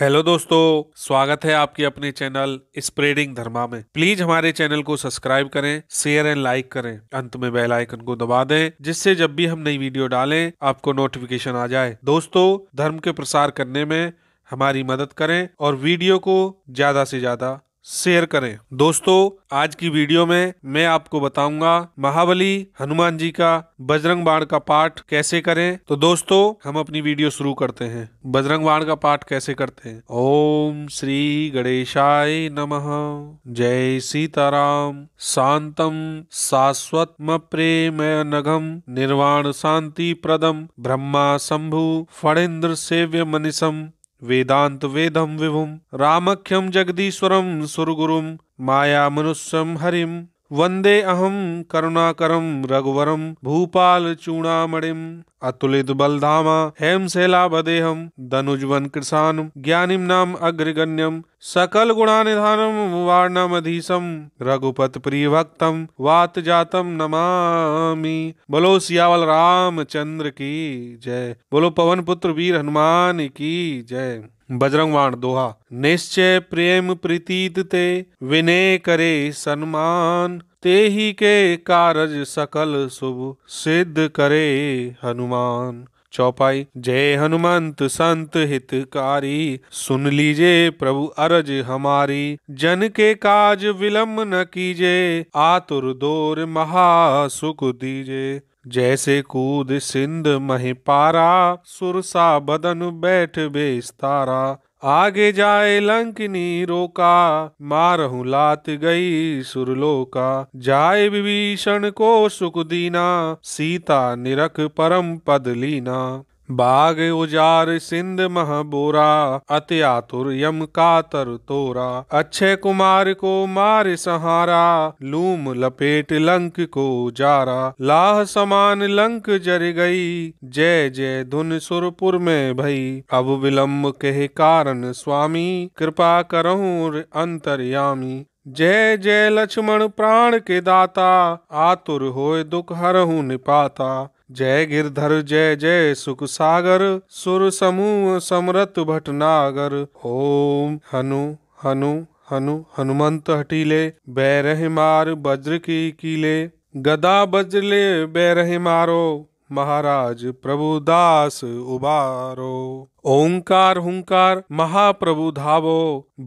hello दोस्तों स्वागत है आपके अपने चैनल स्प्रेडिंग धर्मा में प्लीज हमारे चैनल को सब्सक्राइब करें शेयर एंड लाइक करें अंत में बेल आइकन को दबा दें जिससे जब भी हम नई वीडियो डालें आपको नोटिफिकेशन आ जाए दोस्तों धर्म के प्रसार करने में हमारी मदद करें और वीडियो को ज्यादा से ज्यादा शेयर करें दोस्तों आज की वीडियो में मैं आपको बताऊंगा महाबली हनुमान जी का बजरंग बाण का पाठ कैसे करें तो दोस्तों हम अपनी वीडियो शुरू करते हैं बजरंग बाण का पाठ कैसे करते हैं ओम श्री गणेशाय नमः जय सीताराम शांतम शाश्वत मेम प्रेम नघम निर्वाण शांति प्रदम ब्रह्मा शंभु फणेन्द्र सेव्य मनीषम वेदांत वेदम विभुम रामख्यम जगदीश्वरम सुरगुरुम माया मनुष्यम हरिम वंदे अहम करुणाकरम रघुवरम भूपाल चूड़ामणिम अतुलित बलधामा हेम शैलाभदेहम धनुजवन कृषान ज्ञानी नाम अग्रगण्यम सकल गुणानिधानम वारणमधीसम रघुपत प्रिय भक्तम वात जातम नमामि बोलो सियावल चंद्र की जय बोलो पवन पुत्र वीर हनुमान की जय बजरंग वाण दोहा निश्चय प्रेम प्रीतीत ते विनय करे सन्मान ते ही के कारज सकल शुभ सिद्ध करे हनुमान चौपाई जय हनुमंत संत हितकारी सुन लीजे प्रभु अरज हमारी जन के काज विलम्ब न कीजे आतुर दोर महासुख दीजे जैसे कूद सिंध मह पारा सुरसा बदन बैठ बेस्तारा आगे जाए लंकनी रोका मारहू लात गई सुरलोका जाए विभीषण को सुख दीना सीता निरख परम पद लीना बाग उजार सिंध मह बोरा अति आतुर यम कातर तोरा अच्छे कुमार को मार सहारा लूम लपेट लंक को जारा लाह समान लंक जर गई जय जय धुन सुरपुर में भई अब विलम्ब कह कारण स्वामी कृपा करहूर अंतर्यामी जय जय लक्ष्मण प्राण के दाता आतुर होए दुख हरहु निपाता जय गिरधर जय जय सुख सागर सुर समूह समरत भटनागर ओम हनु हनु हनु हनुमंत हटीले बैरह मार बज्र की कीले गदा बज्रले ले बैरह मारो महाराज प्रभु दास उबारो ओंकार हुंकार महाप्रभु धावो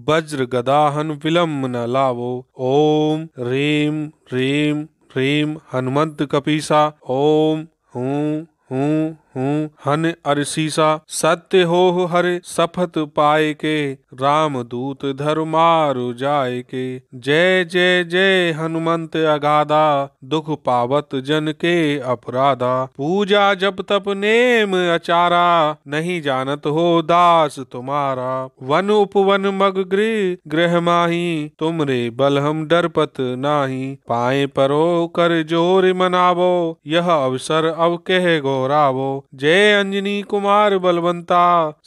वज्र गदाहन विलम्ब न लावो ओम रीम रीम ह्रीम हनुमंत कपीसा ओम હું હું हूँ हन अरसीसा सत्य हो हरे सफत पाए के राम दूत धर्मारु जाए के जय जय जय हनुमंत अगाधा दुख पावत जन के अपराधा पूजा जप तप नेम अचारा नहीं जानत हो दास तुम्हारा वन उपवन मग गृह ग्रह माही तुमरे बल हम डरपत नाही पाए परो कर जोर मनावो यह अवसर अब कह गौरावो जय अंजनी कुमार बलवंता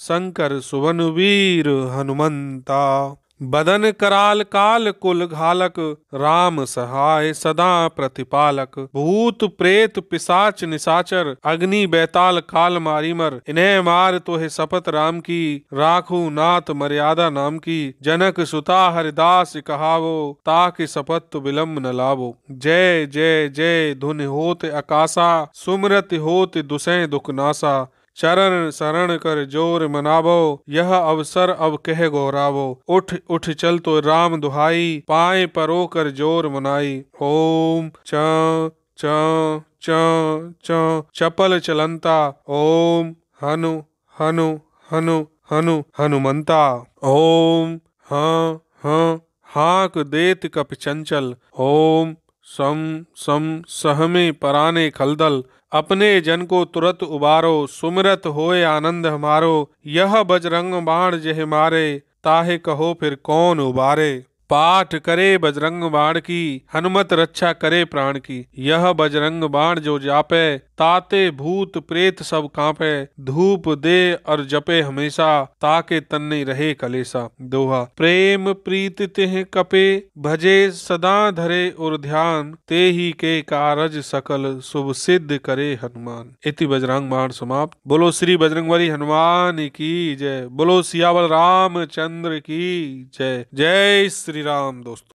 शंकर सुवन वीर हनुमंता बदन कराल काल कुल घालक राम सहाय सदा प्रतिपालक भूत प्रेत पिसाच निसाचर अग्नि बैताल काल मारी मर इन्हें मार तो है सपत राम की राखू नाथ मर्यादा नाम की जनक सुता हरिदास कहावो ताकि सपत तो विलम्ब न लावो जय जय जय धुन होत अकाशा सुमरत होत दुसै दुख नासा चरण शरण कर जोर मनाबो यह अवसर अब कह गौरावो उठ उठ चल तो राम दुहाई पाए परो कर जोर मनाई ओम च च च च चपल चलंता ओम हनु हनु हनु हनु हनुमंता ओम हाँ हाँ हाक देत कप चंचल ओम सम सम सहमे पराने खलदल अपने जन को तुरंत उबारो सुमरत होए आनंद हमारो यह बजरंग बाण जह मारे ताहे कहो फिर कौन उबारे पाठ करे बजरंग बाण की हनुमत रक्षा करे प्राण की यह बजरंग बाण जो जापे ताते भूत प्रेत सब कांपे धूप दे और जपे हमेशा ताके तन्ने रहे कलेसा दोहा प्रेम प्रीत तेह कपे भजे सदा धरे और ध्यान ते ही के कारज सकल शुभ सिद्ध करे हनुमान इति बजरंग बाण समाप्त बोलो श्री बजरंग बली हनुमान की जय बोलो राम चंद्र की जय जय श्री राम दोस्तों